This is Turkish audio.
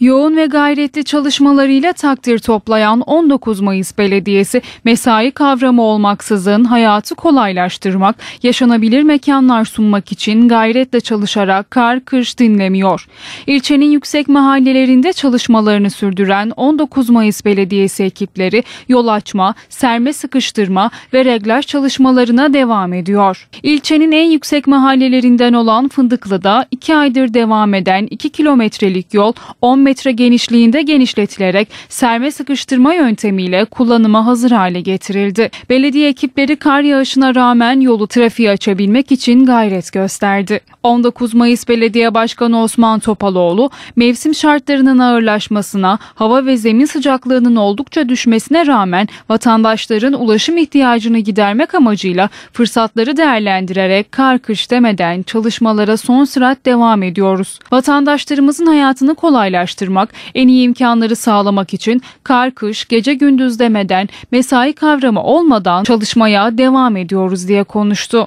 Yoğun ve gayretli çalışmalarıyla takdir toplayan 19 Mayıs Belediyesi mesai kavramı olmaksızın hayatı kolaylaştırmak, yaşanabilir mekanlar sunmak için gayretle çalışarak kar kış dinlemiyor. İlçenin yüksek mahallelerinde çalışmalarını sürdüren 19 Mayıs Belediyesi ekipleri yol açma, serme sıkıştırma ve reglaj çalışmalarına devam ediyor. İlçenin en yüksek mahallelerinden olan Fındıklı'da 2 aydır devam eden 2 kilometrelik yol 10 metre genişliğinde genişletilerek serme sıkıştırma yöntemiyle kullanıma hazır hale getirildi. Belediye ekipleri kar yağışına rağmen yolu trafiğe açabilmek için gayret gösterdi. 19 Mayıs Belediye Başkanı Osman Topaloğlu mevsim şartlarının ağırlaşmasına, hava ve zemin sıcaklığının oldukça düşmesine rağmen vatandaşların ulaşım ihtiyacını gidermek amacıyla fırsatları değerlendirerek kar kış demeden çalışmalara son sürat devam ediyoruz. Vatandaşlarımızın hayatını kolaylaştırmak çalıştırmak, en iyi imkanları sağlamak için kar, kış, gece gündüz demeden, mesai kavramı olmadan çalışmaya devam ediyoruz diye konuştu.